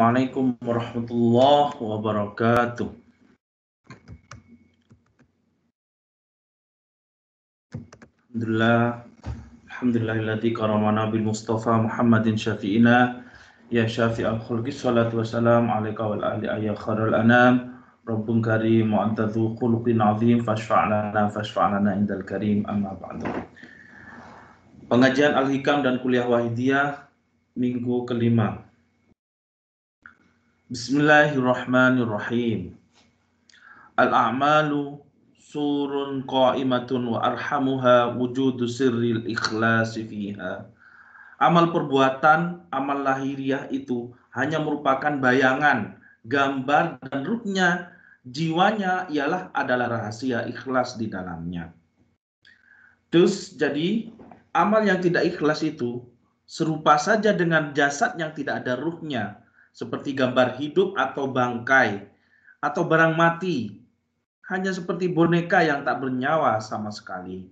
Assalamualaikum warahmatullahi wabarakatuh. Alhamdulillah Alhamdulillahilladzi karamana bil Mustafa Muhammadin syafi'ina ya syafi'al khulqi salatu wassalam alaika wal ahli ayya khairul anam rabbun karim wa anta dzu khuluqin azim fashfa'lana fashfa'lana indal karim amma ba'du. Pengajian Al-Hikam dan Kuliah Wahidiyah minggu kelima Bismillahirrahmanirrahim. Al-a'malu surun qa'imatun wa arhamuha wujudu sirril ikhlasi fiha. Amal perbuatan, amal lahiriah itu hanya merupakan bayangan, gambar dan ruhnya, jiwanya ialah adalah rahasia ikhlas di dalamnya. Terus jadi amal yang tidak ikhlas itu serupa saja dengan jasad yang tidak ada ruhnya, seperti gambar hidup atau bangkai, atau barang mati, hanya seperti boneka yang tak bernyawa sama sekali.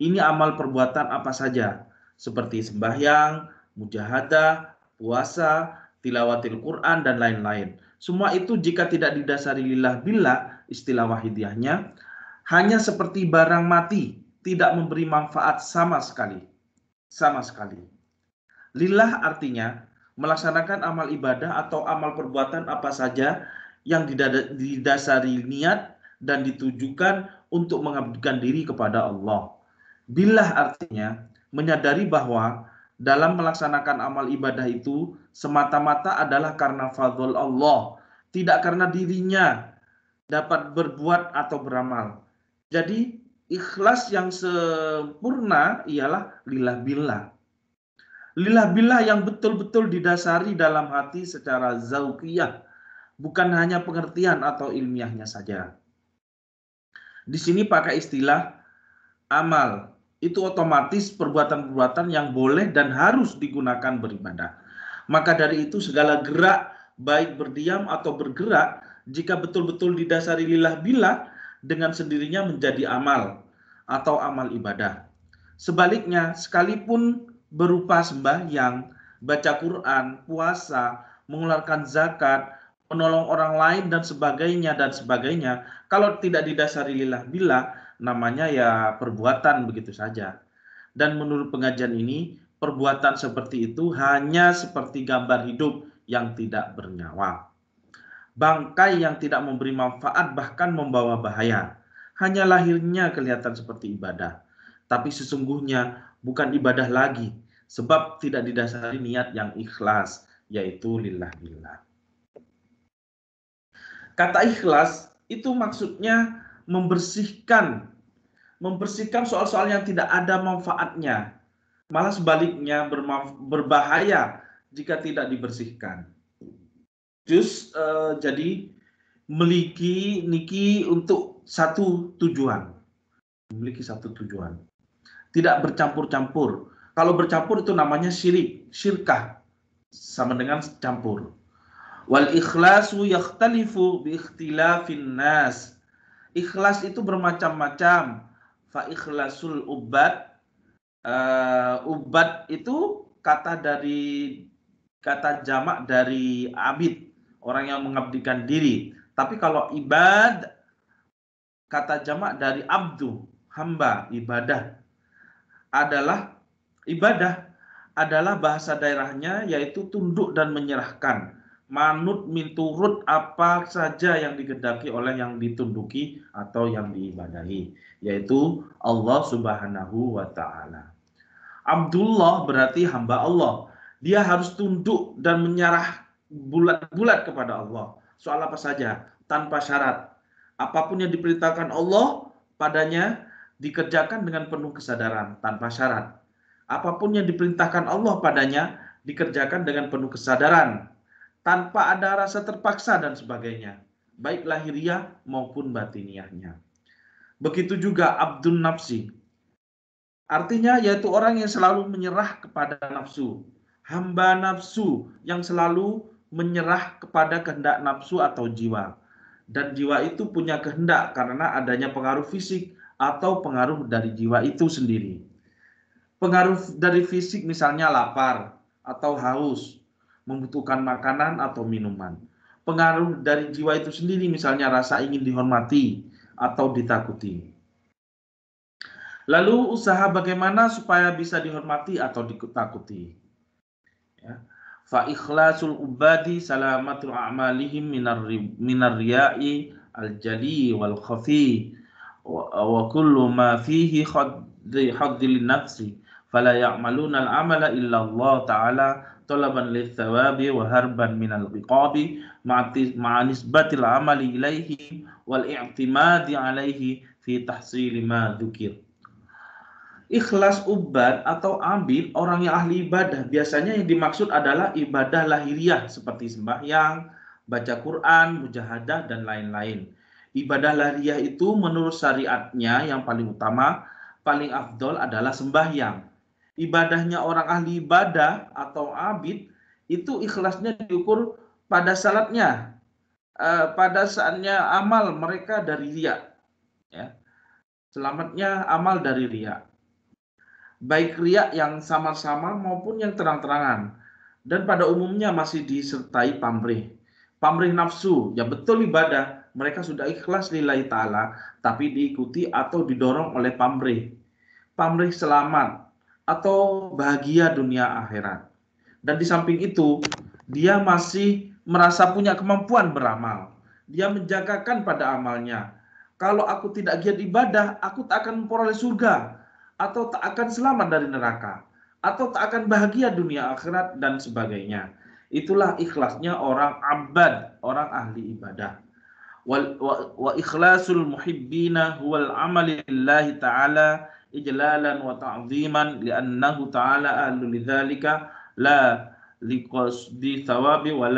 Ini amal perbuatan apa saja, seperti sembahyang, mujahadah, puasa, tilawatil Quran, dan lain-lain. Semua itu jika tidak didasari lillah bila istilah wahidiahnya, hanya seperti barang mati, tidak memberi manfaat sama sekali. Sama sekali. Lillah artinya melaksanakan amal ibadah atau amal perbuatan apa saja yang didasari niat dan ditujukan untuk mengabdikan diri kepada Allah. Bila artinya menyadari bahwa dalam melaksanakan amal ibadah itu semata-mata adalah karena fadl Allah, tidak karena dirinya dapat berbuat atau beramal. Jadi ikhlas yang sempurna ialah lillah billah Lillah billah yang betul-betul didasari dalam hati secara zaukiyah, bukan hanya pengertian atau ilmiahnya saja. Di sini pakai istilah amal. Itu otomatis perbuatan-perbuatan yang boleh dan harus digunakan beribadah. Maka dari itu segala gerak baik berdiam atau bergerak jika betul-betul didasari lillah billah dengan sendirinya menjadi amal atau amal ibadah. Sebaliknya, sekalipun berupa sembahyang, baca Quran, puasa, mengeluarkan zakat, menolong orang lain dan sebagainya dan sebagainya. Kalau tidak didasari lillah bila namanya ya perbuatan begitu saja. Dan menurut pengajian ini, perbuatan seperti itu hanya seperti gambar hidup yang tidak bernyawa. Bangkai yang tidak memberi manfaat bahkan membawa bahaya. Hanya lahirnya kelihatan seperti ibadah. Tapi sesungguhnya bukan ibadah lagi sebab tidak didasari niat yang ikhlas yaitu lillah billah. Kata ikhlas itu maksudnya membersihkan membersihkan soal-soal yang tidak ada manfaatnya. Malah sebaliknya berbahaya jika tidak dibersihkan. Jus uh, jadi memiliki niki untuk satu tujuan. Memiliki satu tujuan tidak bercampur-campur. Kalau bercampur itu namanya syirik, syirkah sama dengan campur. Wal ikhlasu yakhtalifu bi ikhtilafin nas. Ikhlas itu bermacam-macam. Fa ikhlasul ubat uh, eh, ubat itu kata dari kata jamak dari abid, orang yang mengabdikan diri. Tapi kalau ibad kata jamak dari abdu, hamba, ibadah adalah ibadah adalah bahasa daerahnya yaitu tunduk dan menyerahkan manut minturut apa saja yang digendaki oleh yang ditunduki atau yang diibadahi yaitu Allah Subhanahu wa taala. Abdullah berarti hamba Allah. Dia harus tunduk dan menyerah bulat-bulat kepada Allah. Soal apa saja tanpa syarat. Apapun yang diperintahkan Allah padanya dikerjakan dengan penuh kesadaran tanpa syarat. Apapun yang diperintahkan Allah padanya dikerjakan dengan penuh kesadaran tanpa ada rasa terpaksa dan sebagainya, baik lahiriah maupun batiniahnya. Begitu juga abdun nafsi. Artinya yaitu orang yang selalu menyerah kepada nafsu, hamba nafsu yang selalu menyerah kepada kehendak nafsu atau jiwa. Dan jiwa itu punya kehendak karena adanya pengaruh fisik, atau pengaruh dari jiwa itu sendiri. Pengaruh dari fisik misalnya lapar atau haus, membutuhkan makanan atau minuman. Pengaruh dari jiwa itu sendiri misalnya rasa ingin dihormati atau ditakuti. Lalu usaha bagaimana supaya bisa dihormati atau ditakuti. Ya. Fa ikhlasul ubadi salamatul a'malihim minar, minar ria'i al-jali wal khafi wa kullu ma fihi haddil nafsi fala ya'maluna al-amala illa Allah taala talaban lithawabi wa harban minal iqabi ma'a nisbatil amali ilaihi wal i'timadi alaihi fi ma Ikhlas ubat atau ambil orang yang ahli ibadah biasanya yang dimaksud adalah ibadah lahiriah seperti sembahyang, baca Quran, mujahadah dan lain-lain Ibadah lariah itu menurut syariatnya yang paling utama, paling afdol adalah sembahyang. Ibadahnya orang ahli ibadah atau abid itu ikhlasnya diukur pada salatnya, eh, pada saatnya amal mereka dari riak, Ya. Selamatnya amal dari riak, Baik riak yang samar-samar maupun yang terang-terangan. Dan pada umumnya masih disertai pamrih. Pamrih nafsu, ya betul ibadah, mereka sudah ikhlas lillahi ta'ala, tapi diikuti atau didorong oleh pamrih. Pamrih selamat atau bahagia dunia akhirat. Dan di samping itu, dia masih merasa punya kemampuan beramal. Dia menjagakan pada amalnya. Kalau aku tidak giat ibadah, aku tak akan memperoleh surga. Atau tak akan selamat dari neraka. Atau tak akan bahagia dunia akhirat dan sebagainya. Itulah ikhlasnya orang abad, orang ahli ibadah wal wa, wa ikhlasul muhibbina huwal amali lillahi ta'ala ijlalan wa ta'ziman لا ta'ala ahlu ولا la liqasdi thawabi wa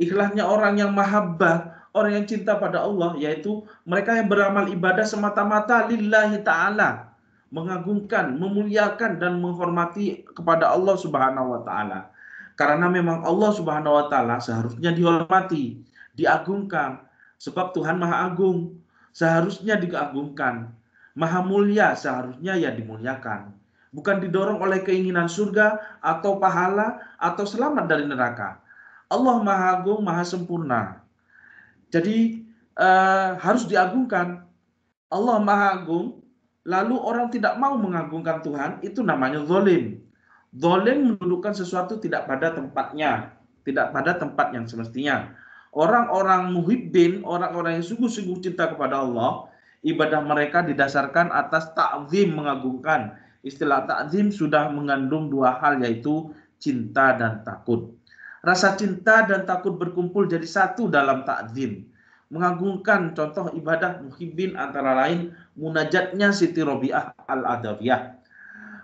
Ikhlasnya orang yang mahabbah, orang yang cinta pada Allah yaitu mereka yang beramal ibadah semata-mata lillahi taala, mengagungkan, memuliakan dan menghormati kepada Allah Subhanahu wa taala. Karena memang Allah Subhanahu wa taala seharusnya dihormati, diagungkan sebab Tuhan Maha Agung, seharusnya diagungkan, Maha mulia seharusnya ya dimuliakan. Bukan didorong oleh keinginan surga atau pahala atau selamat dari neraka. Allah Maha Agung, Maha Sempurna. Jadi eh, harus diagungkan. Allah Maha Agung, lalu orang tidak mau mengagungkan Tuhan, itu namanya zolim. Dolim menundukkan sesuatu tidak pada tempatnya, tidak pada tempat yang semestinya. Orang-orang muhibbin, orang-orang yang sungguh-sungguh cinta kepada Allah, ibadah mereka didasarkan atas ta'zim mengagungkan. Istilah ta'zim sudah mengandung dua hal yaitu cinta dan takut. Rasa cinta dan takut berkumpul jadi satu dalam ta'zim, Mengagungkan contoh ibadah muhibbin antara lain munajatnya Siti Robiah Al-Adawiyah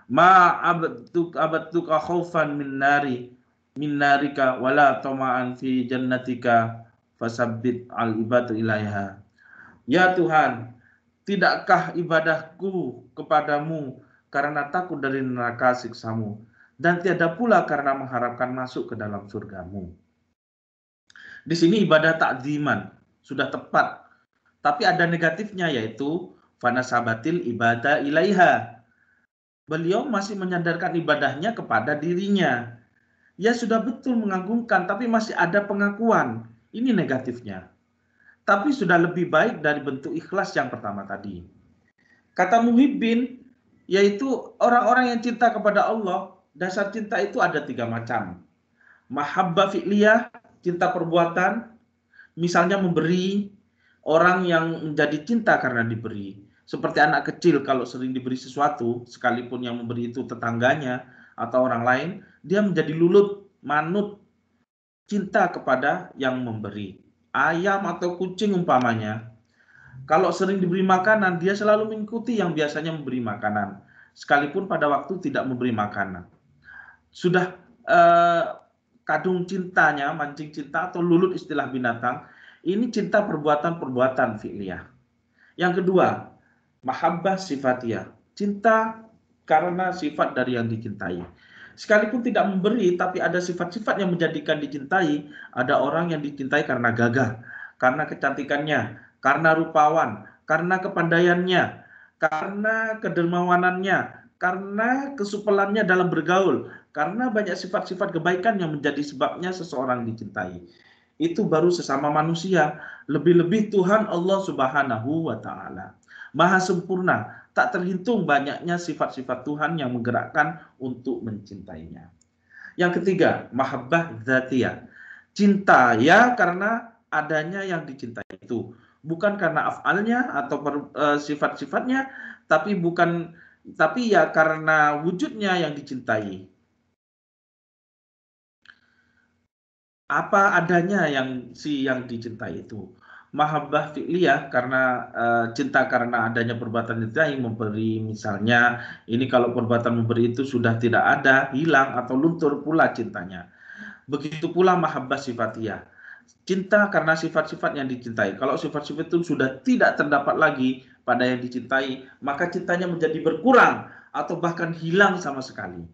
ma abtuk abtuka khaufan min nari min narika wala tama'an fi jannatika fasabbit al ibadu ilaiha ya Tuhan tidakkah ibadahku kepadamu karena takut dari neraka siksamu dan tiada pula karena mengharapkan masuk ke dalam surgamu di sini ibadah takziman sudah tepat tapi ada negatifnya yaitu fana sabatil ibadah ilaiha beliau masih menyadarkan ibadahnya kepada dirinya. Ya sudah betul mengagungkan, tapi masih ada pengakuan. Ini negatifnya. Tapi sudah lebih baik dari bentuk ikhlas yang pertama tadi. Kata muhibbin, yaitu orang-orang yang cinta kepada Allah, dasar cinta itu ada tiga macam. Mahabba fi'liyah, cinta perbuatan, misalnya memberi, orang yang menjadi cinta karena diberi seperti anak kecil kalau sering diberi sesuatu sekalipun yang memberi itu tetangganya atau orang lain dia menjadi lulut manut cinta kepada yang memberi ayam atau kucing umpamanya kalau sering diberi makanan dia selalu mengikuti yang biasanya memberi makanan sekalipun pada waktu tidak memberi makanan sudah eh, kadung cintanya mancing cinta atau lulut istilah binatang ini cinta perbuatan-perbuatan fi'liyah yang kedua mahabbah sifatia, cinta karena sifat dari yang dicintai. Sekalipun tidak memberi, tapi ada sifat-sifat yang menjadikan dicintai. Ada orang yang dicintai karena gagah, karena kecantikannya, karena rupawan, karena kepandaiannya, karena kedermawanannya, karena kesupelannya dalam bergaul, karena banyak sifat-sifat kebaikan yang menjadi sebabnya seseorang dicintai. Itu baru sesama manusia, lebih-lebih Tuhan Allah Subhanahu wa taala maha sempurna, tak terhitung banyaknya sifat-sifat Tuhan yang menggerakkan untuk mencintainya. Yang ketiga, mahabbah zatiyah. Cinta ya karena adanya yang dicintai itu, bukan karena afalnya atau uh, sifat-sifatnya, tapi bukan tapi ya karena wujudnya yang dicintai. Apa adanya yang si yang dicintai itu mahabbah fi'liyah karena e, cinta karena adanya perbuatan yang memberi misalnya ini kalau perbuatan memberi itu sudah tidak ada hilang atau luntur pula cintanya begitu pula mahabbah sifatiyah cinta karena sifat-sifat yang dicintai kalau sifat-sifat itu sudah tidak terdapat lagi pada yang dicintai maka cintanya menjadi berkurang atau bahkan hilang sama sekali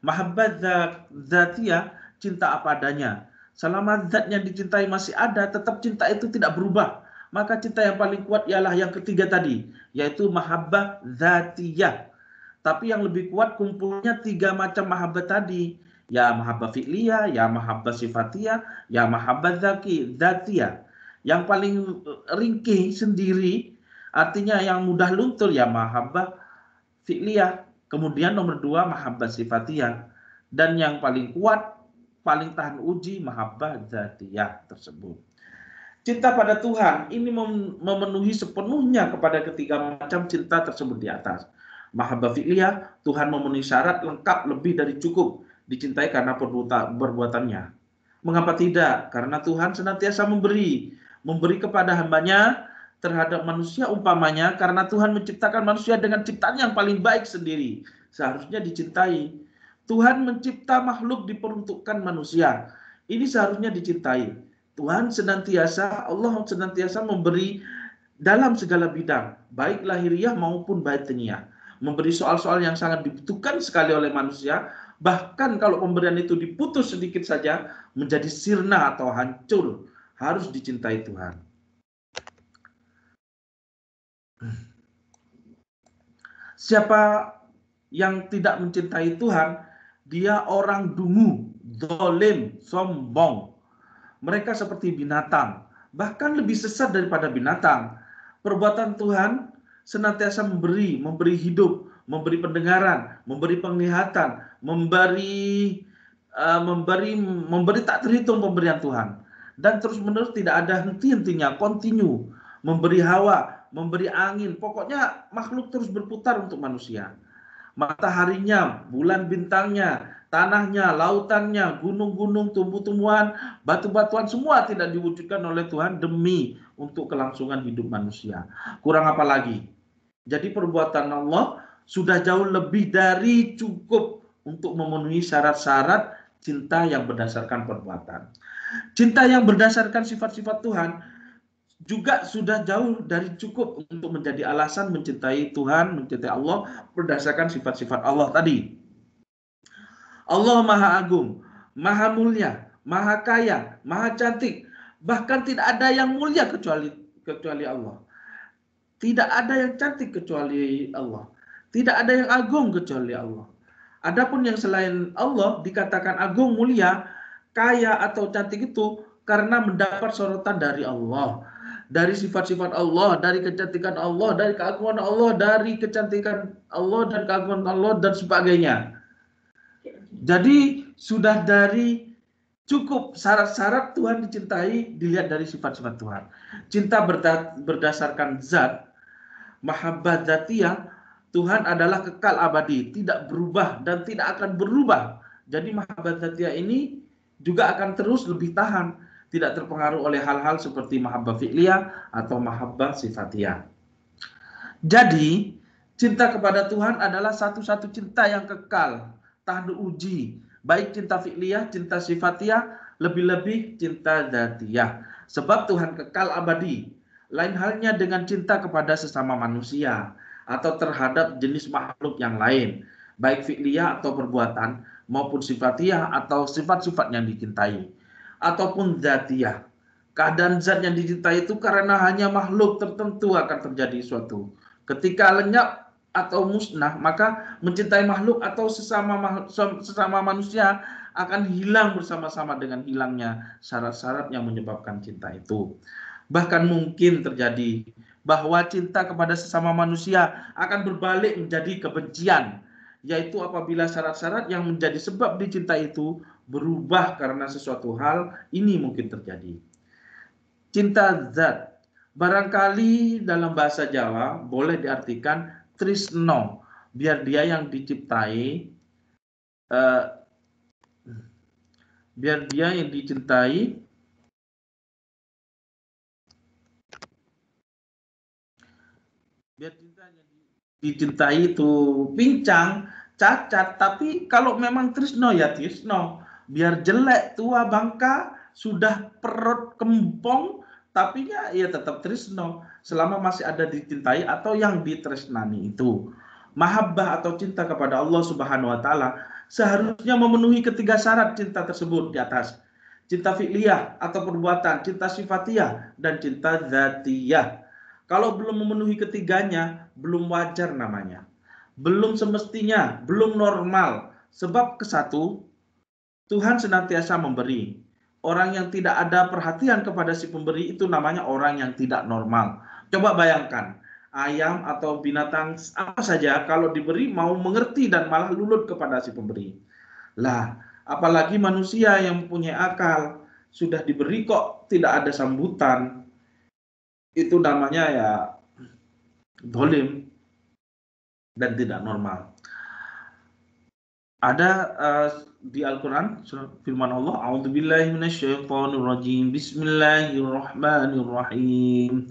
mahabbah zatiyah cinta apa adanya Selama zat yang dicintai masih ada, tetap cinta itu tidak berubah. Maka cinta yang paling kuat ialah yang ketiga tadi, yaitu mahabbah zatiyah. Tapi yang lebih kuat kumpulnya tiga macam mahabbah tadi. Ya mahabbah fi'liyah, ya mahabbah sifatiyah, ya mahabbah zaki, zatiyah. Yang paling ringkih sendiri, artinya yang mudah luntur ya mahabbah fi'liyah. Kemudian nomor dua mahabbah sifatiyah. Dan yang paling kuat paling tahan uji mahabbah zatiyah tersebut. Cinta pada Tuhan ini memenuhi sepenuhnya kepada ketiga macam cinta tersebut di atas. Mahabbah fi'liyah, Tuhan memenuhi syarat lengkap lebih dari cukup dicintai karena perbuatannya. Mengapa tidak? Karena Tuhan senantiasa memberi, memberi kepada hambanya terhadap manusia umpamanya karena Tuhan menciptakan manusia dengan ciptaan yang paling baik sendiri. Seharusnya dicintai Tuhan mencipta makhluk diperuntukkan manusia. Ini seharusnya dicintai. Tuhan senantiasa, Allah senantiasa memberi dalam segala bidang, baik lahiriah maupun batiniah. Memberi soal-soal yang sangat dibutuhkan sekali oleh manusia, bahkan kalau pemberian itu diputus sedikit saja, menjadi sirna atau hancur. Harus dicintai Tuhan. Siapa yang tidak mencintai Tuhan, dia orang dungu, dolim, sombong. Mereka seperti binatang, bahkan lebih sesat daripada binatang. Perbuatan Tuhan senantiasa memberi, memberi hidup, memberi pendengaran, memberi penglihatan, memberi eh, memberi memberi tak terhitung pemberian Tuhan dan terus menerus tidak ada henti-hentinya, kontinu memberi hawa, memberi angin. Pokoknya makhluk terus berputar untuk manusia mataharinya, bulan bintangnya, tanahnya, lautannya, gunung-gunung, tumbuh-tumbuhan, batu-batuan semua tidak diwujudkan oleh Tuhan demi untuk kelangsungan hidup manusia. Kurang apa lagi? Jadi perbuatan Allah sudah jauh lebih dari cukup untuk memenuhi syarat-syarat cinta yang berdasarkan perbuatan. Cinta yang berdasarkan sifat-sifat Tuhan juga sudah jauh dari cukup untuk menjadi alasan mencintai Tuhan, mencintai Allah berdasarkan sifat-sifat Allah tadi. Allah Maha Agung, Maha Mulia, Maha Kaya, Maha Cantik. Bahkan tidak ada yang mulia kecuali kecuali Allah. Tidak ada yang cantik kecuali Allah. Tidak ada yang agung kecuali Allah. Adapun yang selain Allah dikatakan agung, mulia, kaya atau cantik itu karena mendapat sorotan dari Allah dari sifat-sifat Allah, dari kecantikan Allah, dari keagungan Allah, dari kecantikan Allah dan keagungan Allah dan sebagainya. Jadi sudah dari cukup syarat-syarat Tuhan dicintai dilihat dari sifat-sifat Tuhan. Cinta berdasarkan zat, mahabbah zatiyah, Tuhan adalah kekal abadi, tidak berubah dan tidak akan berubah. Jadi mahabbah zatiyah ini juga akan terus lebih tahan tidak terpengaruh oleh hal-hal seperti mahabbah fi'liyah atau mahabbah sifatiyah. Jadi, cinta kepada Tuhan adalah satu-satu cinta yang kekal, tahan uji, baik cinta fi'liyah, cinta sifatiyah, lebih-lebih cinta zatiyah. Sebab Tuhan kekal abadi. Lain halnya dengan cinta kepada sesama manusia atau terhadap jenis makhluk yang lain, baik fi'liyah atau perbuatan maupun sifatiyah atau sifat-sifat yang dicintai ataupun zatiah. Keadaan zat yang dicintai itu karena hanya makhluk tertentu akan terjadi suatu. Ketika lenyap atau musnah, maka mencintai makhluk atau sesama sesama manusia akan hilang bersama-sama dengan hilangnya syarat-syarat yang menyebabkan cinta itu. Bahkan mungkin terjadi bahwa cinta kepada sesama manusia akan berbalik menjadi kebencian, yaitu apabila syarat-syarat yang menjadi sebab dicinta itu berubah karena sesuatu hal, ini mungkin terjadi. Cinta zat, barangkali dalam bahasa Jawa boleh diartikan trisno, biar dia yang diciptai, uh, biar dia yang dicintai, biar cintanya dicintai itu pincang, cacat, tapi kalau memang trisno ya trisno biar jelek tua bangka sudah perut kempong tapi ya, ya tetap trisno selama masih ada dicintai atau yang ditresnani itu mahabbah atau cinta kepada Allah Subhanahu wa taala seharusnya memenuhi ketiga syarat cinta tersebut di atas cinta fi'liyah atau perbuatan cinta sifatiyah dan cinta zatiyah kalau belum memenuhi ketiganya belum wajar namanya belum semestinya belum normal sebab kesatu Tuhan senantiasa memberi. Orang yang tidak ada perhatian kepada si pemberi itu namanya orang yang tidak normal. Coba bayangkan, ayam atau binatang apa saja kalau diberi mau mengerti dan malah lulut kepada si pemberi. Lah, apalagi manusia yang punya akal sudah diberi kok tidak ada sambutan. Itu namanya ya dolim dan tidak normal ada uh, di Al-Quran firman Allah A'udzubillahi minasyaitonirrajim Bismillahirrahmanirrahim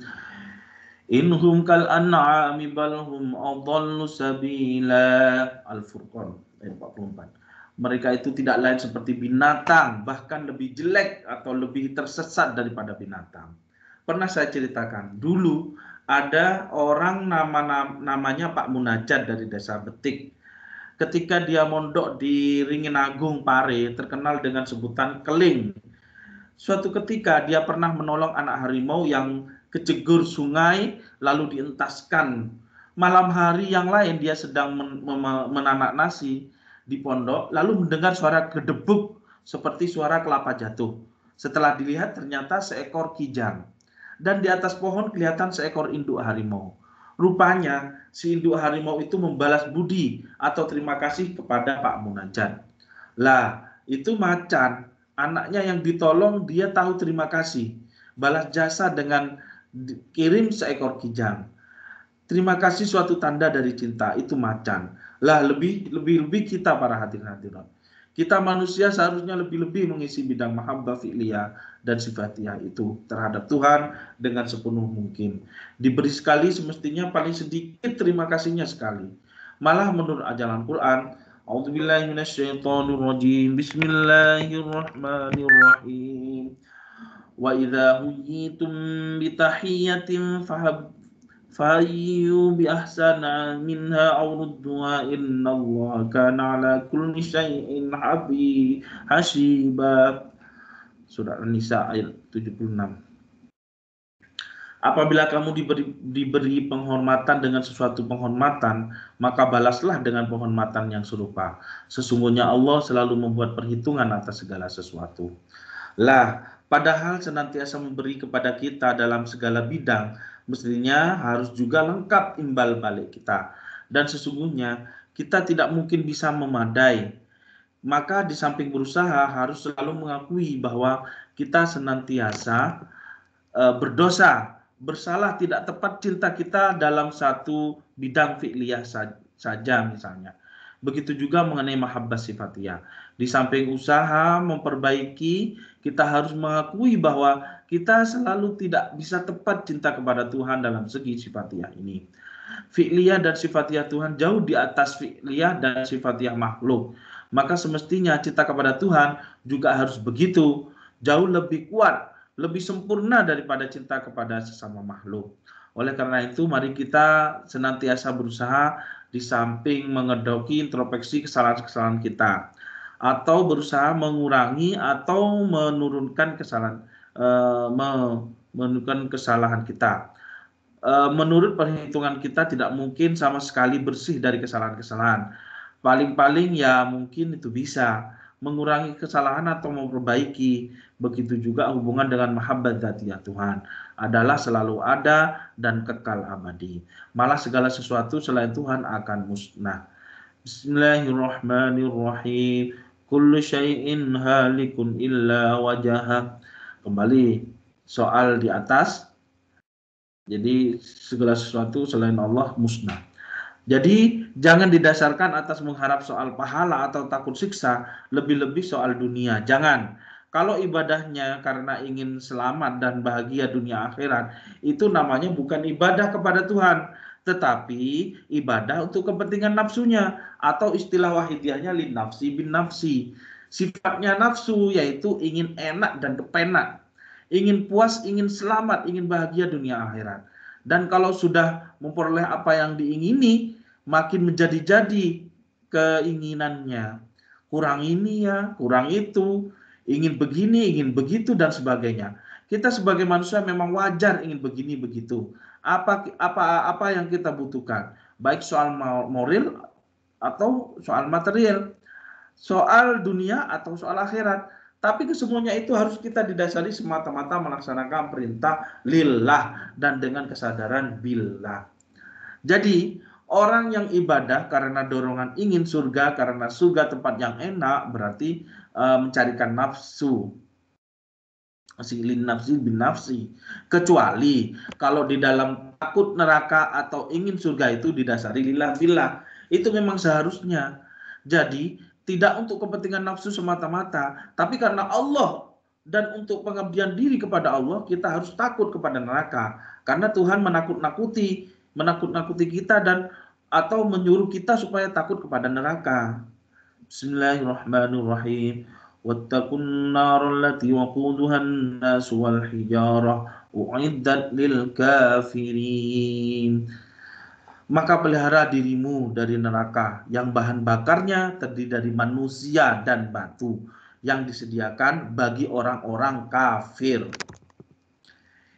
Inhum kal an'ami bal hum adallu sabila Al-Furqan ayat 44 Mereka itu tidak lain seperti binatang bahkan lebih jelek atau lebih tersesat daripada binatang Pernah saya ceritakan dulu ada orang nama namanya Pak Munajat dari desa Betik ketika dia mondok di Ringin Agung Pare terkenal dengan sebutan Keling. Suatu ketika dia pernah menolong anak harimau yang kecegur sungai lalu dientaskan. Malam hari yang lain dia sedang men menanak nasi di pondok lalu mendengar suara gedebuk seperti suara kelapa jatuh. Setelah dilihat ternyata seekor kijang dan di atas pohon kelihatan seekor induk harimau. Rupanya si induk harimau itu membalas budi atau terima kasih kepada Pak Munajat. Lah, itu macan, anaknya yang ditolong dia tahu terima kasih, balas jasa dengan kirim seekor kijang. Terima kasih suatu tanda dari cinta itu macan. Lah lebih lebih lebih kita para hadirin hadirat. Kita manusia seharusnya lebih-lebih mengisi bidang mahabbah fi'liyah dan sifatiyah itu terhadap Tuhan dengan sepenuh mungkin. Diberi sekali semestinya paling sedikit terima kasihnya sekali. Malah menurut ajaran Quran, A'udzubillahiminasyaitonirrojim, Bismillahirrahmanirrahim. Wa idha huyitum bitahiyatin fahab فأيوا بأحسن منها أو ردها إن الله كان على كل شيء حبي حسيبا Surah An-Nisa ayat 76 Apabila kamu diberi, diberi penghormatan dengan sesuatu penghormatan, maka balaslah dengan penghormatan yang serupa. Sesungguhnya Allah selalu membuat perhitungan atas segala sesuatu. Lah, padahal senantiasa memberi kepada kita dalam segala bidang mestinya harus juga lengkap imbal balik kita. Dan sesungguhnya kita tidak mungkin bisa memadai. Maka di samping berusaha harus selalu mengakui bahwa kita senantiasa e, berdosa, bersalah tidak tepat cinta kita dalam satu bidang fi'liyah saja misalnya. Begitu juga mengenai mahabbah sifatiyah di samping usaha memperbaiki, kita harus mengakui bahwa kita selalu tidak bisa tepat cinta kepada Tuhan dalam segi sifatiah ini. Fi'liyah dan sifatiah Tuhan jauh di atas fi'liyah dan sifatiah makhluk. Maka semestinya cinta kepada Tuhan juga harus begitu, jauh lebih kuat, lebih sempurna daripada cinta kepada sesama makhluk. Oleh karena itu, mari kita senantiasa berusaha di samping mengedoki introspeksi kesalahan-kesalahan kita atau berusaha mengurangi atau menurunkan kesalahan uh, menurunkan kesalahan kita. Uh, menurut perhitungan kita tidak mungkin sama sekali bersih dari kesalahan-kesalahan. Paling-paling ya mungkin itu bisa mengurangi kesalahan atau memperbaiki. Begitu juga hubungan dengan mahabbat ya Tuhan adalah selalu ada dan kekal abadi. Malah segala sesuatu selain Tuhan akan musnah. Bismillahirrahmanirrahim kullu syai'in halikun illa wajaha. Kembali soal di atas. Jadi segala sesuatu selain Allah musnah. Jadi jangan didasarkan atas mengharap soal pahala atau takut siksa, lebih-lebih soal dunia. Jangan. Kalau ibadahnya karena ingin selamat dan bahagia dunia akhirat, itu namanya bukan ibadah kepada Tuhan, tetapi ibadah untuk kepentingan nafsunya atau istilah wahidiyahnya lin nafsi bin nafsi. Sifatnya nafsu yaitu ingin enak dan kepenak, ingin puas, ingin selamat, ingin bahagia dunia akhirat. Dan kalau sudah memperoleh apa yang diingini, makin menjadi-jadi keinginannya. Kurang ini ya, kurang itu, ingin begini, ingin begitu dan sebagainya. Kita sebagai manusia memang wajar ingin begini begitu apa apa apa yang kita butuhkan, baik soal moral atau soal material, soal dunia atau soal akhirat. Tapi kesemuanya itu harus kita didasari semata-mata melaksanakan perintah lillah dan dengan kesadaran billah. Jadi, orang yang ibadah karena dorongan ingin surga, karena surga tempat yang enak, berarti e, mencarikan nafsu lin nafsi bin nafsi kecuali kalau di dalam takut neraka atau ingin surga itu didasari lillah billah itu memang seharusnya jadi tidak untuk kepentingan nafsu semata-mata tapi karena Allah dan untuk pengabdian diri kepada Allah kita harus takut kepada neraka karena Tuhan menakut-nakuti menakut-nakuti kita dan atau menyuruh kita supaya takut kepada neraka Bismillahirrahmanirrahim واتقوا النار التي وقودها الناس والحجارة أعدت للكافرين Maka pelihara dirimu dari neraka yang bahan bakarnya terdiri dari manusia dan batu yang disediakan bagi orang-orang kafir.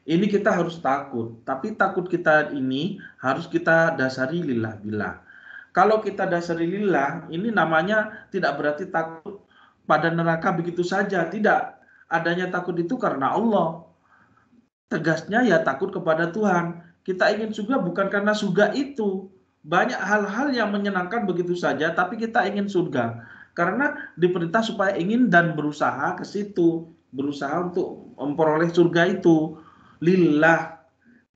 Ini kita harus takut, tapi takut kita ini harus kita dasari lillah bila. Kalau kita dasari lillah, ini namanya tidak berarti takut pada neraka begitu saja. Tidak. Adanya takut itu karena Allah. Tegasnya ya takut kepada Tuhan. Kita ingin surga bukan karena surga itu. Banyak hal-hal yang menyenangkan begitu saja, tapi kita ingin surga. Karena diperintah supaya ingin dan berusaha ke situ. Berusaha untuk memperoleh surga itu. Lillah.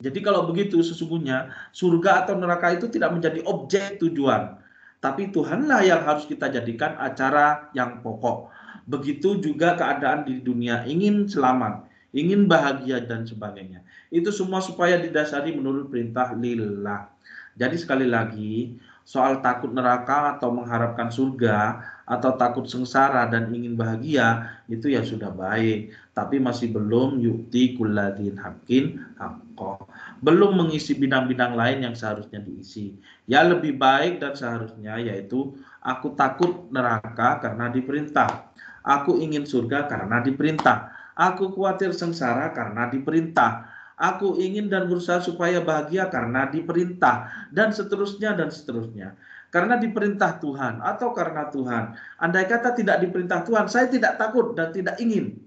Jadi kalau begitu sesungguhnya surga atau neraka itu tidak menjadi objek tujuan tapi Tuhanlah yang harus kita jadikan acara yang pokok. Begitu juga keadaan di dunia ingin selamat, ingin bahagia dan sebagainya. Itu semua supaya didasari menurut perintah lillah. Jadi sekali lagi, soal takut neraka atau mengharapkan surga atau takut sengsara dan ingin bahagia itu ya sudah baik tapi masih belum yukti kulladin hakin haqqah belum mengisi bidang-bidang lain yang seharusnya diisi. Ya lebih baik dan seharusnya yaitu aku takut neraka karena diperintah. Aku ingin surga karena diperintah. Aku khawatir sengsara karena diperintah. Aku ingin dan berusaha supaya bahagia karena diperintah dan seterusnya dan seterusnya karena diperintah Tuhan atau karena Tuhan. Andai kata tidak diperintah Tuhan, saya tidak takut dan tidak ingin.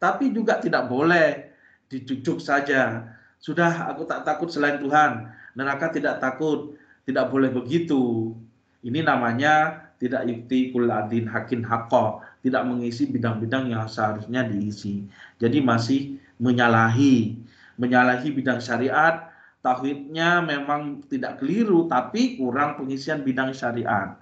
Tapi juga tidak boleh dicucuk saja. Sudah aku tak takut selain Tuhan. Neraka tidak takut. Tidak boleh begitu. Ini namanya tidak yukti kuladin hakin hakko, tidak mengisi bidang-bidang yang seharusnya diisi. Jadi masih menyalahi, menyalahi bidang syariat, tauhidnya memang tidak keliru tapi kurang pengisian bidang syariat.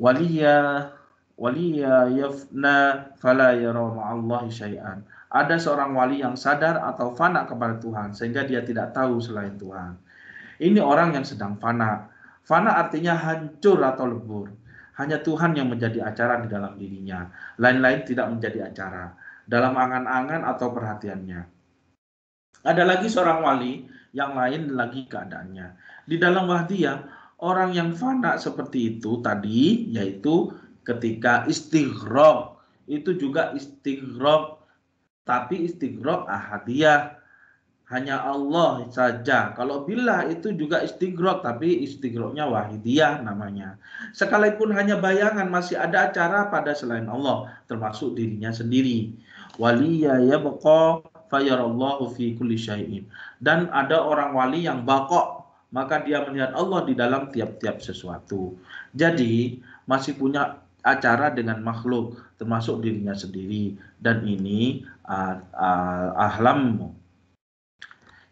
Waliya waliya yafna fala yara ma'allahi syai'an ada seorang wali yang sadar atau fana kepada Tuhan sehingga dia tidak tahu selain Tuhan. Ini orang yang sedang fana. Fana artinya hancur atau lebur. Hanya Tuhan yang menjadi acara di dalam dirinya. Lain-lain tidak menjadi acara dalam angan-angan atau perhatiannya. Ada lagi seorang wali yang lain lagi keadaannya. Di dalam wahdiyah. orang yang fana seperti itu tadi yaitu ketika istighrok, itu juga istighrok tapi istigroh ah, ahadiah hanya Allah saja. Kalau bila itu juga istigroh, tapi istigrohnya wahidiah namanya. Sekalipun hanya bayangan masih ada acara pada selain Allah termasuk dirinya sendiri. Waliya ya beko fayarallahu fi kulli syai'in. Dan ada orang wali yang bakok maka dia melihat Allah di dalam tiap-tiap sesuatu. Jadi masih punya acara dengan makhluk termasuk dirinya sendiri dan ini uh, uh, ahlammu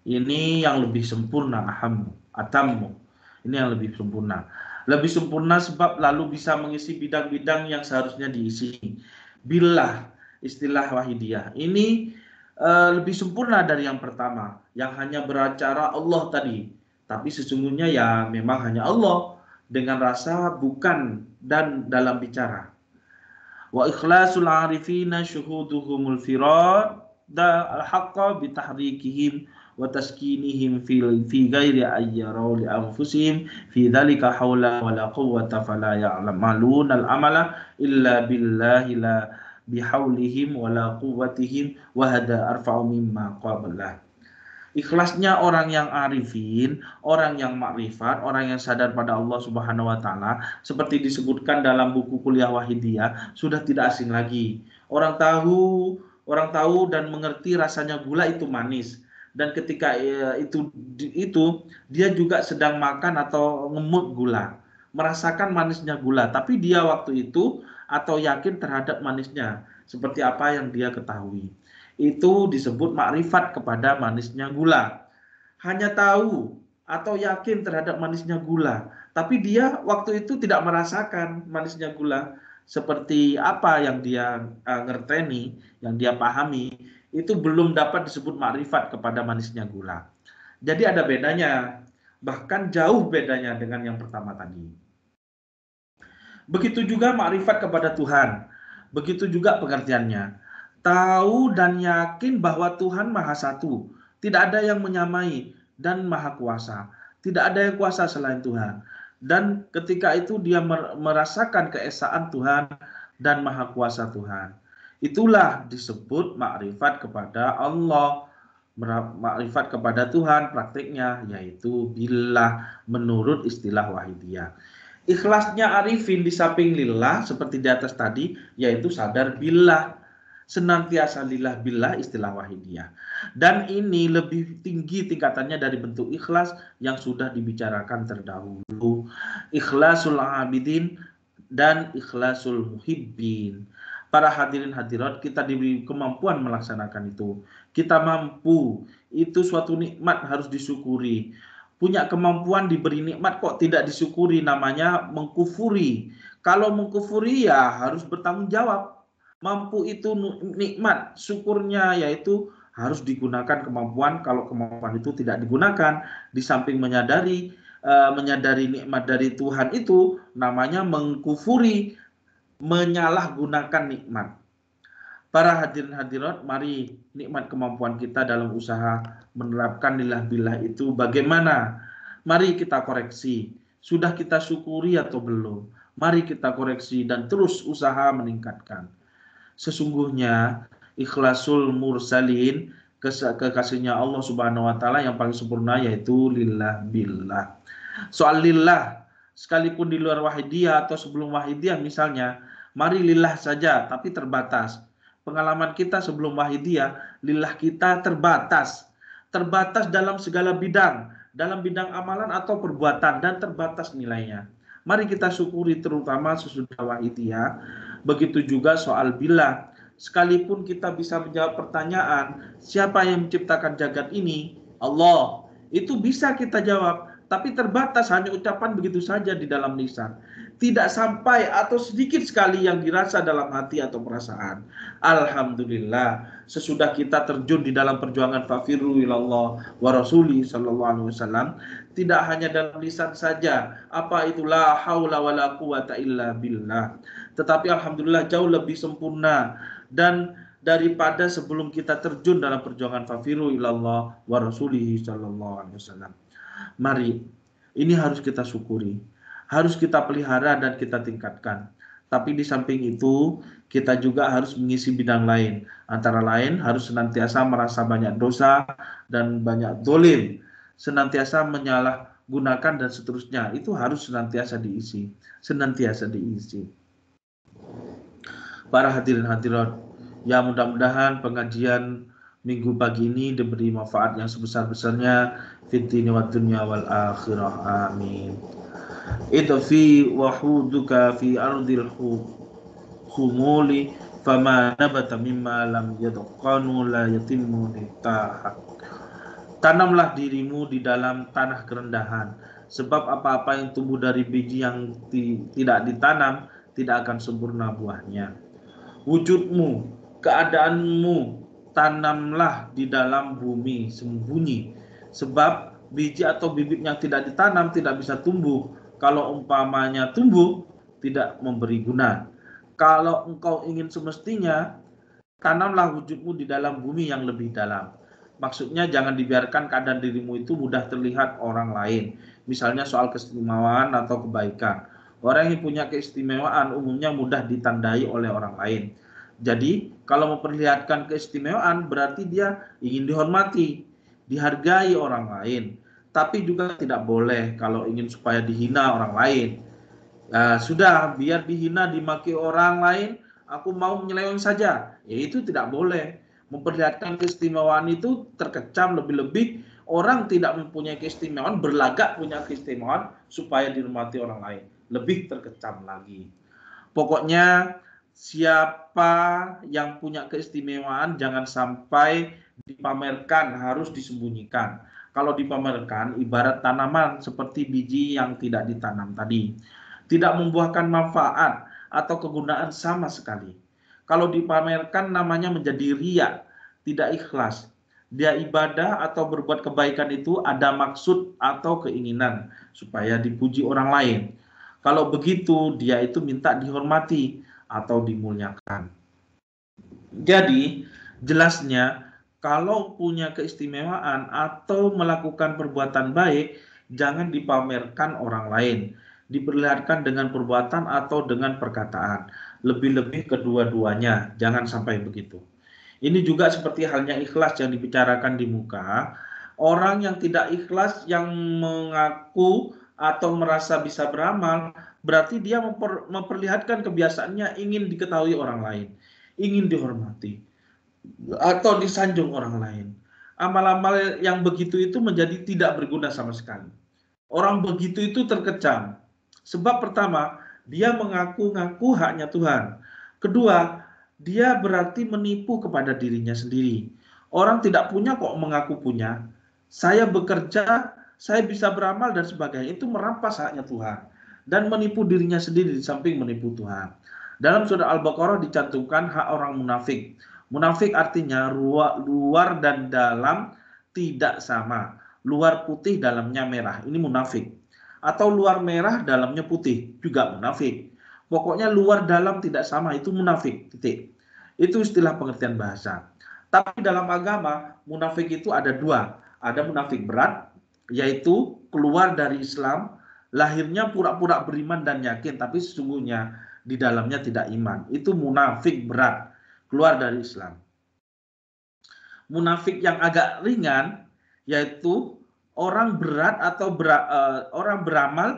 ini yang lebih sempurna ahammu atammu ini yang lebih sempurna lebih sempurna sebab lalu bisa mengisi bidang-bidang yang seharusnya diisi bila istilah wahidiyah ini uh, lebih sempurna dari yang pertama yang hanya beracara Allah tadi tapi sesungguhnya ya memang hanya Allah dengan rasa bukan dan dalam bicara. Wa ikhlasul arifina syuhuduhumul firad da al-haqqa bitahrikihim wa taskinihim fi fi ghairi ayyaraw li anfusihim fi dhalika hawla wa la quwwata fala ya'lamun al-amala illa billahi la bihaulihim wa la quwwatihim wa hada arfa'u mimma qabalah Ikhlasnya orang yang arifin, orang yang makrifat, orang yang sadar pada Allah Subhanahu wa taala seperti disebutkan dalam buku kuliah Wahidiyah sudah tidak asing lagi. Orang tahu, orang tahu dan mengerti rasanya gula itu manis dan ketika e, itu itu dia juga sedang makan atau ngemut gula, merasakan manisnya gula, tapi dia waktu itu atau yakin terhadap manisnya seperti apa yang dia ketahui. Itu disebut makrifat kepada manisnya gula. Hanya tahu atau yakin terhadap manisnya gula, tapi dia waktu itu tidak merasakan manisnya gula seperti apa yang dia uh, ngerteni, yang dia pahami, itu belum dapat disebut makrifat kepada manisnya gula. Jadi ada bedanya, bahkan jauh bedanya dengan yang pertama tadi. Begitu juga makrifat kepada Tuhan, begitu juga pengertiannya tahu dan yakin bahwa Tuhan Maha Satu, tidak ada yang menyamai dan Maha Kuasa, tidak ada yang kuasa selain Tuhan. Dan ketika itu dia merasakan keesaan Tuhan dan Maha Kuasa Tuhan. Itulah disebut makrifat kepada Allah, makrifat kepada Tuhan praktiknya yaitu bila menurut istilah wahidiyah. Ikhlasnya arifin di samping lillah seperti di atas tadi yaitu sadar bila senantiasa lillah billah istilah wahidiyah. Dan ini lebih tinggi tingkatannya dari bentuk ikhlas yang sudah dibicarakan terdahulu. Ikhlasul abidin dan ikhlasul muhibbin. Para hadirin hadirat kita diberi kemampuan melaksanakan itu. Kita mampu. Itu suatu nikmat harus disyukuri. Punya kemampuan diberi nikmat kok tidak disyukuri namanya mengkufuri. Kalau mengkufuri ya harus bertanggung jawab Mampu itu nikmat, syukurnya yaitu harus digunakan kemampuan. Kalau kemampuan itu tidak digunakan, di samping menyadari e, menyadari nikmat dari Tuhan itu namanya mengkufuri, menyalahgunakan nikmat. Para hadirin hadirat, mari nikmat kemampuan kita dalam usaha menerapkan nilai bilah itu bagaimana? Mari kita koreksi. Sudah kita syukuri atau belum? Mari kita koreksi dan terus usaha meningkatkan sesungguhnya ikhlasul mursalin kekasihnya Allah Subhanahu wa taala yang paling sempurna yaitu lillah billah. Soal lillah sekalipun di luar wahidiyah atau sebelum wahidiyah misalnya, mari lillah saja tapi terbatas. Pengalaman kita sebelum wahidiyah, lillah kita terbatas. Terbatas dalam segala bidang, dalam bidang amalan atau perbuatan dan terbatas nilainya. Mari kita syukuri terutama sesudah wahidiyah Begitu juga soal bila Sekalipun kita bisa menjawab pertanyaan, siapa yang menciptakan jagat ini? Allah. Itu bisa kita jawab, tapi terbatas hanya ucapan begitu saja di dalam lisan. Tidak sampai atau sedikit sekali yang dirasa dalam hati atau perasaan. Alhamdulillah, sesudah kita terjun di dalam perjuangan fafiru ilallah wa rasuli sallallahu alaihi wasallam, tidak hanya dalam lisan saja, apa itulah haula wala quwata illa billah tetapi alhamdulillah jauh lebih sempurna dan daripada sebelum kita terjun dalam perjuangan fafiru ilallah wa rasulihi sallallahu alaihi wasallam. Mari ini harus kita syukuri, harus kita pelihara dan kita tingkatkan. Tapi di samping itu, kita juga harus mengisi bidang lain. Antara lain, harus senantiasa merasa banyak dosa dan banyak dolim. Senantiasa menyalahgunakan dan seterusnya. Itu harus senantiasa diisi. Senantiasa diisi. Para hadirin hadirat, ya mudah-mudahan pengajian minggu pagi ini diberi manfaat yang sebesar-besarnya fitni wa dunia wal akhirah. Amin. Itu fi wahuduka fi ardil khumuli fama nabata mimma lam yadqanu la yatimmu nitaha. Tanamlah dirimu di dalam tanah kerendahan sebab apa-apa yang tumbuh dari biji yang ti, tidak ditanam tidak akan sempurna buahnya. Wujudmu, keadaanmu, tanamlah di dalam bumi sembunyi. Sebab biji atau bibit yang tidak ditanam tidak bisa tumbuh. Kalau umpamanya tumbuh, tidak memberi guna. Kalau engkau ingin semestinya, tanamlah wujudmu di dalam bumi yang lebih dalam. Maksudnya jangan dibiarkan keadaan dirimu itu mudah terlihat orang lain. Misalnya soal keistimewaan atau kebaikan Orang yang punya keistimewaan umumnya mudah ditandai oleh orang lain. Jadi, kalau memperlihatkan keistimewaan berarti dia ingin dihormati, dihargai orang lain. Tapi juga tidak boleh kalau ingin supaya dihina orang lain. Ya, sudah, biar dihina, dimaki orang lain, aku mau menyeleweng saja. Ya itu tidak boleh. Memperlihatkan keistimewaan itu terkecam lebih-lebih orang tidak mempunyai keistimewaan berlagak punya keistimewaan supaya dihormati orang lain lebih terkecam lagi. Pokoknya siapa yang punya keistimewaan jangan sampai dipamerkan, harus disembunyikan. Kalau dipamerkan ibarat tanaman seperti biji yang tidak ditanam tadi, tidak membuahkan manfaat atau kegunaan sama sekali. Kalau dipamerkan namanya menjadi riak, tidak ikhlas, dia ibadah atau berbuat kebaikan itu ada maksud atau keinginan supaya dipuji orang lain. Kalau begitu, dia itu minta dihormati atau dimuliakan. Jadi, jelasnya kalau punya keistimewaan atau melakukan perbuatan baik, jangan dipamerkan orang lain. Diperlihatkan dengan perbuatan atau dengan perkataan. Lebih-lebih kedua-duanya, jangan sampai begitu. Ini juga seperti halnya ikhlas yang dibicarakan di muka. Orang yang tidak ikhlas yang mengaku atau merasa bisa beramal, berarti dia memper, memperlihatkan kebiasaannya ingin diketahui orang lain, ingin dihormati, atau disanjung orang lain. Amal-amal yang begitu itu menjadi tidak berguna sama sekali. Orang begitu itu terkecam. Sebab pertama, dia mengaku-ngaku haknya Tuhan. Kedua, dia berarti menipu kepada dirinya sendiri. Orang tidak punya kok mengaku punya. Saya bekerja saya bisa beramal dan sebagainya. Itu merampas haknya Tuhan dan menipu dirinya sendiri di samping menipu Tuhan. Dalam surah Al-Baqarah dicantumkan hak orang munafik. Munafik artinya luar dan dalam tidak sama. Luar putih dalamnya merah. Ini munafik. Atau luar merah dalamnya putih juga munafik. Pokoknya luar dalam tidak sama itu munafik. Titik. Itu istilah pengertian bahasa. Tapi dalam agama munafik itu ada dua. Ada munafik berat yaitu keluar dari Islam, lahirnya pura-pura beriman dan yakin, tapi sesungguhnya di dalamnya tidak iman. Itu munafik berat, keluar dari Islam. Munafik yang agak ringan, yaitu orang berat atau ber, uh, eh, orang beramal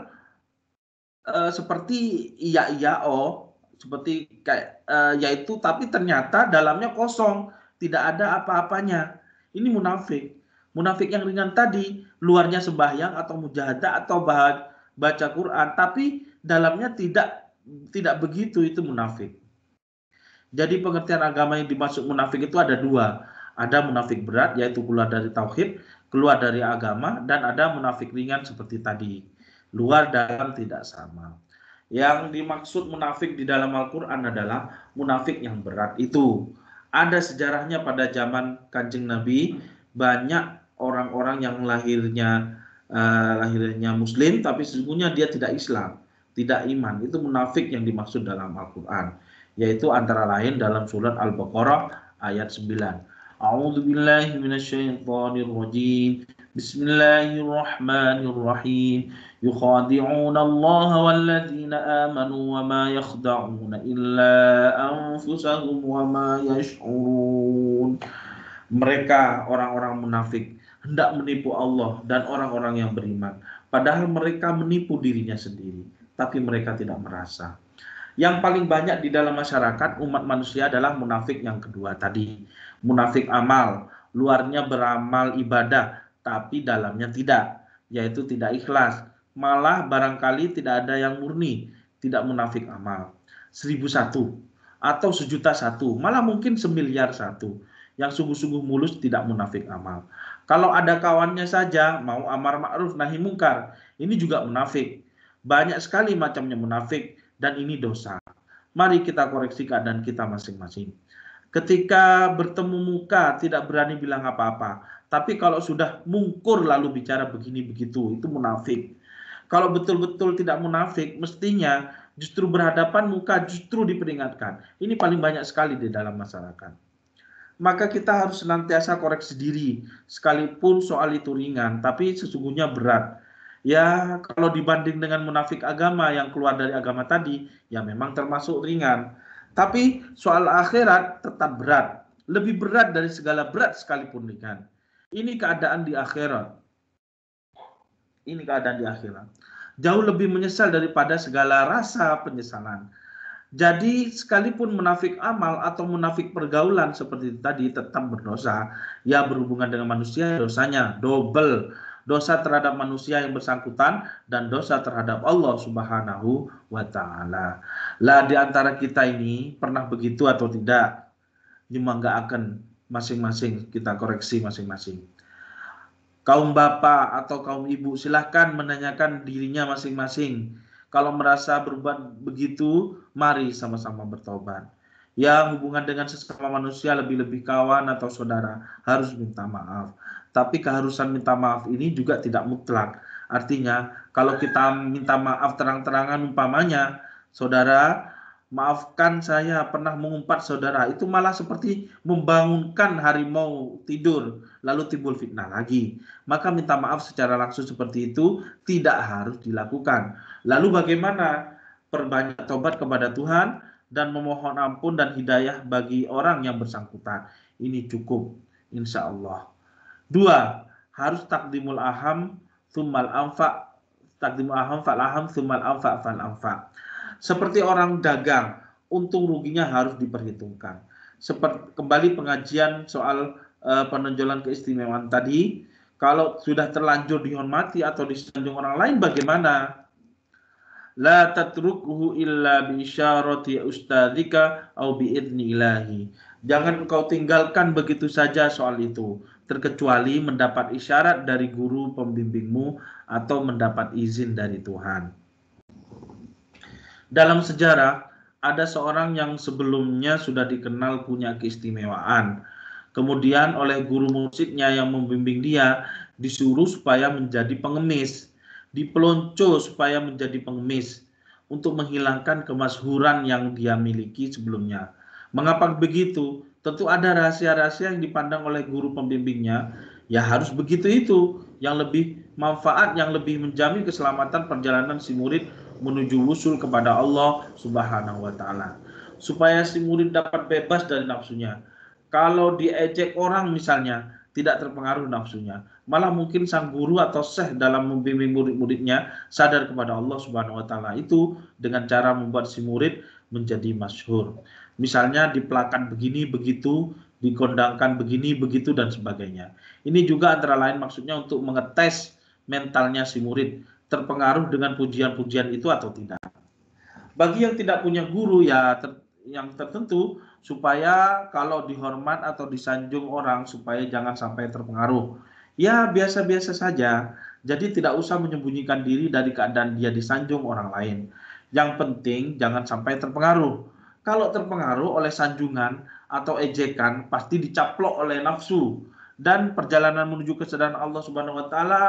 uh, seperti iya iya oh seperti kayak uh, yaitu tapi ternyata dalamnya kosong tidak ada apa-apanya ini munafik Munafik yang ringan tadi luarnya sembahyang atau mujahadah atau baca Quran tapi dalamnya tidak tidak begitu itu munafik. Jadi pengertian agama yang dimaksud munafik itu ada dua. Ada munafik berat yaitu keluar dari tauhid, keluar dari agama dan ada munafik ringan seperti tadi. Luar dalam tidak sama. Yang dimaksud munafik di dalam Al-Qur'an adalah munafik yang berat itu. Ada sejarahnya pada zaman Kanjeng Nabi banyak orang-orang yang lahirnya uh, lahirnya muslim tapi sesungguhnya dia tidak Islam, tidak iman. Itu munafik yang dimaksud dalam Al-Qur'an, yaitu antara lain dalam surat Al-Baqarah ayat 9. A'udzu billahi minasyaitonir rajim. Bismillahirrahmanirrahim. Yukhadi'una Allah walladzina amanu wa ma yakhda'una illa anfusahum wa ma yash'urun. Mereka orang-orang munafik hendak menipu Allah dan orang-orang yang beriman. Padahal mereka menipu dirinya sendiri, tapi mereka tidak merasa. Yang paling banyak di dalam masyarakat umat manusia adalah munafik yang kedua tadi. Munafik amal, luarnya beramal ibadah, tapi dalamnya tidak, yaitu tidak ikhlas. Malah barangkali tidak ada yang murni, tidak munafik amal. Seribu satu, atau sejuta satu, malah mungkin semiliar satu. Yang sungguh-sungguh mulus tidak munafik amal. Kalau ada kawannya saja mau amar ma'ruf nahi mungkar, ini juga munafik. Banyak sekali macamnya munafik dan ini dosa. Mari kita koreksi keadaan kita masing-masing. Ketika bertemu muka tidak berani bilang apa-apa, tapi kalau sudah mungkur lalu bicara begini begitu, itu munafik. Kalau betul-betul tidak munafik, mestinya justru berhadapan muka justru diperingatkan. Ini paling banyak sekali di dalam masyarakat maka kita harus senantiasa koreksi diri sekalipun soal itu ringan tapi sesungguhnya berat. Ya, kalau dibanding dengan munafik agama yang keluar dari agama tadi, ya memang termasuk ringan. Tapi soal akhirat tetap berat, lebih berat dari segala berat sekalipun ringan. Ini keadaan di akhirat. Ini keadaan di akhirat. Jauh lebih menyesal daripada segala rasa penyesalan. Jadi sekalipun munafik amal atau munafik pergaulan seperti tadi tetap berdosa. Ya berhubungan dengan manusia dosanya double. Dosa terhadap manusia yang bersangkutan dan dosa terhadap Allah Subhanahu wa taala. Lah di antara kita ini pernah begitu atau tidak? Cuma nggak akan masing-masing kita koreksi masing-masing. Kaum bapak atau kaum ibu silahkan menanyakan dirinya masing-masing. Kalau merasa berbuat begitu, mari sama-sama bertobat. Ya, hubungan dengan sesama manusia lebih-lebih kawan atau saudara harus minta maaf. Tapi keharusan minta maaf ini juga tidak mutlak. Artinya, kalau kita minta maaf terang-terangan umpamanya, saudara, maafkan saya pernah mengumpat saudara, itu malah seperti membangunkan harimau tidur, lalu timbul fitnah lagi. Maka minta maaf secara langsung seperti itu tidak harus dilakukan. Lalu bagaimana perbanyak tobat kepada Tuhan dan memohon ampun dan hidayah bagi orang yang bersangkutan. Ini cukup, insya Allah. Dua, harus takdimul aham, sumal amfa, takdimul aham, fal aham, sumal amfa, fal amfa. Seperti orang dagang, untung ruginya harus diperhitungkan. Seperti kembali pengajian soal e, penonjolan keistimewaan tadi, kalau sudah terlanjur dihormati atau disanjung orang lain bagaimana? la tatrukuhu illa bi isyarati ya ustadzika au bi Jangan engkau tinggalkan begitu saja soal itu, terkecuali mendapat isyarat dari guru pembimbingmu atau mendapat izin dari Tuhan. Dalam sejarah, ada seorang yang sebelumnya sudah dikenal punya keistimewaan. Kemudian oleh guru musiknya yang membimbing dia disuruh supaya menjadi pengemis dipelonco supaya menjadi pengemis untuk menghilangkan kemasyhuran yang dia miliki sebelumnya. Mengapa begitu? Tentu ada rahasia-rahasia yang dipandang oleh guru pembimbingnya. Ya harus begitu itu yang lebih manfaat yang lebih menjamin keselamatan perjalanan si murid menuju usul kepada Allah Subhanahu wa taala. Supaya si murid dapat bebas dari nafsunya. Kalau diejek orang misalnya, tidak terpengaruh nafsunya. Malah mungkin sang guru atau seh dalam membimbing murid-muridnya sadar kepada Allah Subhanahu wa taala itu dengan cara membuat si murid menjadi masyhur. Misalnya di begini begitu, dikondangkan begini begitu dan sebagainya. Ini juga antara lain maksudnya untuk mengetes mentalnya si murid terpengaruh dengan pujian-pujian itu atau tidak. Bagi yang tidak punya guru ya yang tertentu supaya kalau dihormat atau disanjung orang supaya jangan sampai terpengaruh. Ya biasa-biasa saja. Jadi tidak usah menyembunyikan diri dari keadaan dia disanjung orang lain. Yang penting jangan sampai terpengaruh. Kalau terpengaruh oleh sanjungan atau ejekan pasti dicaplok oleh nafsu dan perjalanan menuju kesedaran Allah Subhanahu wa taala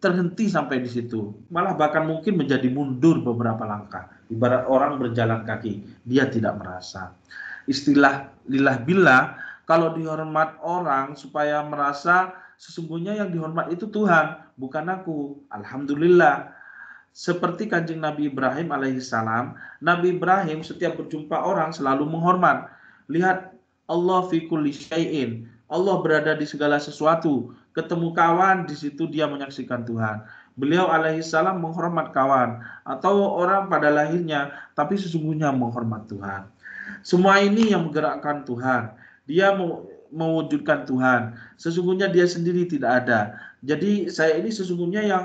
terhenti sampai di situ. Malah bahkan mungkin menjadi mundur beberapa langkah ibarat orang berjalan kaki, dia tidak merasa. Istilah lillah bila kalau dihormat orang supaya merasa sesungguhnya yang dihormat itu Tuhan, bukan aku. Alhamdulillah. Seperti kanjeng Nabi Ibrahim alaihissalam, Nabi Ibrahim setiap berjumpa orang selalu menghormat. Lihat Allah fi kulli syai'in. Allah berada di segala sesuatu. Ketemu kawan, di situ dia menyaksikan Tuhan beliau alaihi salam menghormat kawan atau orang pada lahirnya tapi sesungguhnya menghormat Tuhan semua ini yang menggerakkan Tuhan dia mewujudkan Tuhan sesungguhnya dia sendiri tidak ada jadi saya ini sesungguhnya yang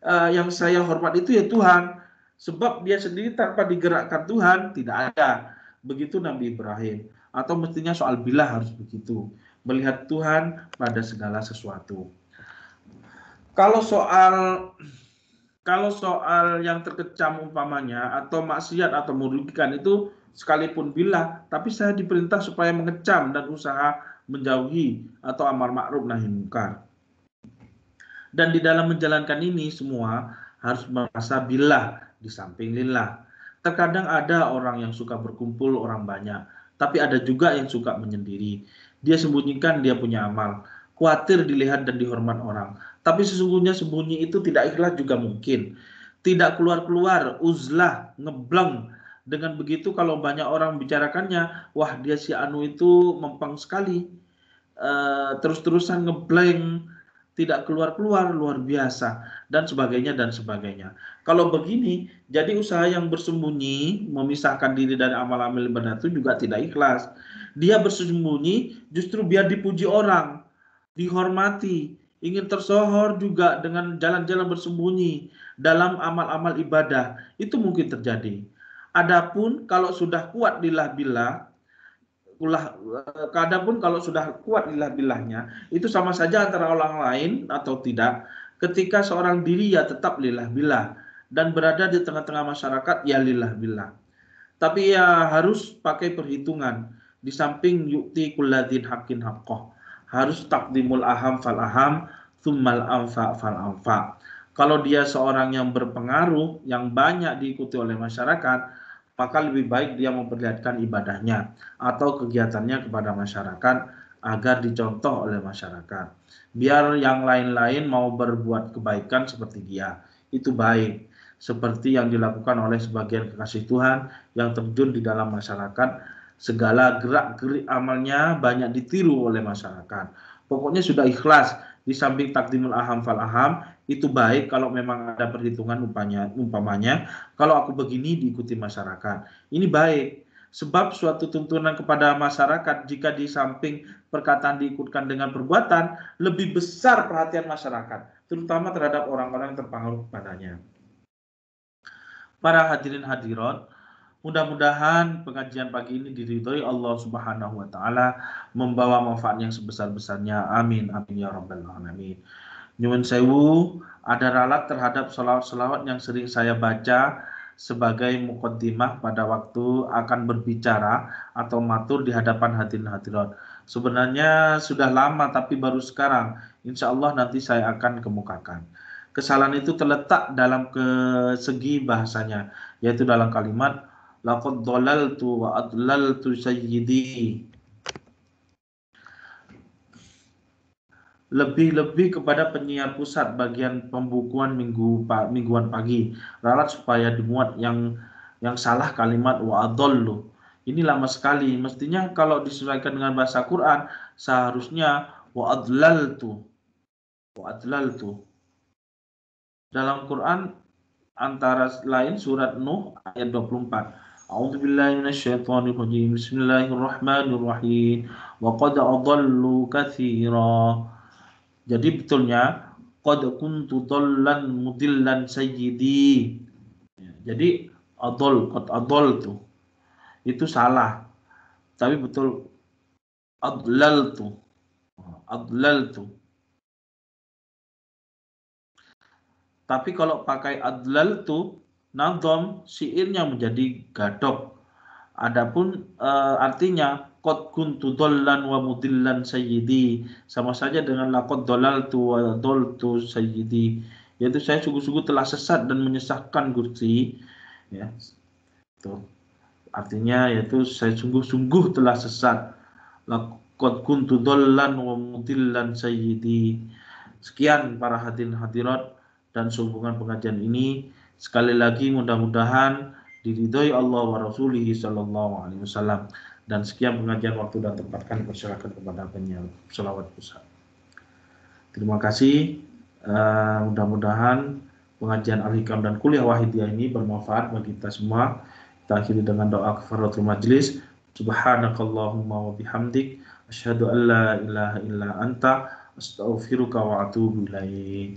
uh, yang saya hormat itu ya Tuhan sebab dia sendiri tanpa digerakkan Tuhan tidak ada begitu Nabi Ibrahim atau mestinya soal bilah harus begitu melihat Tuhan pada segala sesuatu kalau soal kalau soal yang terkecam umpamanya atau maksiat atau merugikan itu sekalipun bila tapi saya diperintah supaya mengecam dan usaha menjauhi atau amar makruf nahi mungkar. Dan di dalam menjalankan ini semua harus merasa bila di samping lillah. Terkadang ada orang yang suka berkumpul orang banyak, tapi ada juga yang suka menyendiri. Dia sembunyikan dia punya amal, khawatir dilihat dan dihormat orang. Tapi sesungguhnya sembunyi itu tidak ikhlas juga mungkin. Tidak keluar-keluar, uzlah, ngebleng. Dengan begitu kalau banyak orang bicarakannya, wah dia si Anu itu mempang sekali. Uh, Terus-terusan ngebleng, tidak keluar-keluar, luar biasa, dan sebagainya, dan sebagainya. Kalau begini, jadi usaha yang bersembunyi, memisahkan diri dari amal-amal benar itu juga tidak ikhlas. Dia bersembunyi justru biar dipuji orang, dihormati, ingin tersohor juga dengan jalan-jalan bersembunyi dalam amal-amal ibadah. Itu mungkin terjadi. Adapun kalau sudah kuat lillah billah, ulah kadapun kalau sudah kuat lillah bilahnya itu sama saja antara orang lain atau tidak. Ketika seorang diri ya tetap lillah billah dan berada di tengah-tengah masyarakat ya lillah billah. Tapi ya harus pakai perhitungan di samping yukti kulladin hakin haqqah harus takdimul aham fal aham, thummal amfa fal amfa. Kalau dia seorang yang berpengaruh, yang banyak diikuti oleh masyarakat, maka lebih baik dia memperlihatkan ibadahnya atau kegiatannya kepada masyarakat agar dicontoh oleh masyarakat. Biar yang lain-lain mau berbuat kebaikan seperti dia. Itu baik. Seperti yang dilakukan oleh sebagian kekasih Tuhan yang terjun di dalam masyarakat Segala gerak-gerik amalnya banyak ditiru oleh masyarakat. Pokoknya sudah ikhlas di samping takdimul aham fal aham itu baik kalau memang ada perhitungan umpamanya, umpamanya kalau aku begini diikuti masyarakat. Ini baik. Sebab suatu tuntunan kepada masyarakat jika di samping perkataan diikutkan dengan perbuatan lebih besar perhatian masyarakat, terutama terhadap orang-orang yang terpengaruh kepadanya. Para hadirin hadirat, Mudah-mudahan pengajian pagi ini diridhoi Allah Subhanahu wa taala, membawa manfaat yang sebesar-besarnya. Amin. Amin ya rabbal alamin. Nyuwun sewu, ada ralat terhadap selawat-selawat yang sering saya baca sebagai mukaddimah pada waktu akan berbicara atau matur di hadapan hadirin hadirat. Sebenarnya sudah lama tapi baru sekarang. Insya Allah nanti saya akan kemukakan kesalahan itu terletak dalam ke segi bahasanya yaitu dalam kalimat laqad dhalaltu wa adlaltu sayyidi lebih-lebih kepada penyiar pusat bagian pembukuan minggu mingguan pagi ralat supaya dimuat yang yang salah kalimat wa adallu ini lama sekali mestinya kalau disesuaikan dengan bahasa Quran seharusnya wa adlaltu wa adlaltu dalam Quran antara lain surat Nuh ayat 24 أعوذ بالله من الشيطان الرجيم بسم الله الرحمن الرحيم وقد أضلوا كثيرا jadi betulnya قد كنت ضلا مضلا سيدي jadi أضل قد adol tuh itu salah tapi betul adlal tuh adlal tuh tapi kalau pakai adlal tuh nantom siirnya menjadi gadok. Adapun e, artinya kot kun tudolan wa mudillan sayyidi sama saja dengan lakot dolal tua dol tu sayyidi yaitu saya sungguh-sungguh telah sesat dan menyesahkan Gusti ya itu artinya yaitu saya sungguh-sungguh telah sesat lakot kun tudolan wa mudillan sayyidi sekian para hadirin hadirat dan sambungan pengajian ini Sekali lagi mudah-mudahan diridhoi Allah wa Rasulih sallallahu alaihi wasallam dan sekian pengajian waktu dan tempatkan kami persilakan kepada penyiar selawat pusat. Terima kasih. Uh, mudah-mudahan pengajian Al-Hikam dan kuliah Wahidiyah ini bermanfaat bagi kita semua. Kita akhiri dengan doa kafaratul majlis. Subhanakallahumma wa bihamdik asyhadu an la ilaha illa anta astaghfiruka wa atubu ilaik.